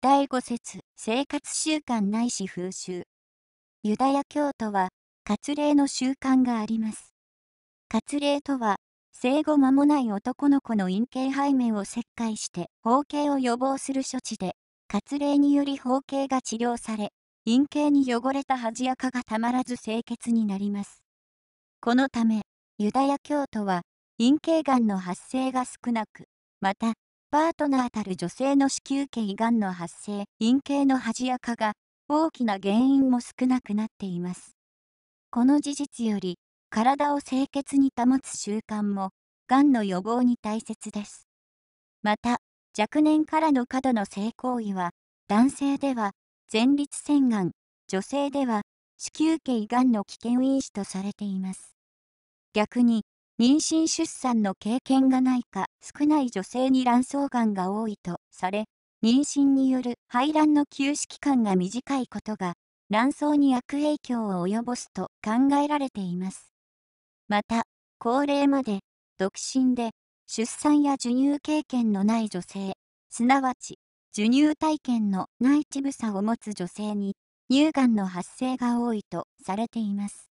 第5節生活習慣ないし風習ユダヤ教徒は割礼の習慣があります割礼とは生後間もない男の子の陰茎背面を切開して包茎を予防する処置で割礼により包茎が治療され陰茎に汚れた恥やかがたまらず清潔になりますこのためユダヤ教徒は陰茎がんの発生が少なくまたパートナーたる女性の子宮頸がんの発生、陰茎の恥やかが大きな原因も少なくなっています。この事実より、体を清潔に保つ習慣も、がんの予防に大切です。また、若年からの過度の性行為は、男性では前立腺がん、女性では子宮頸がんの危険因子とされています。逆に、妊娠出産の経験がないか少ない女性に卵巣がんが多いとされ、妊娠による排卵の休止期間が短いことが卵巣に悪影響を及ぼすと考えられています。また、高齢まで独身で出産や授乳経験のない女性、すなわち授乳体験のない乳房を持つ女性に乳がんの発生が多いとされています。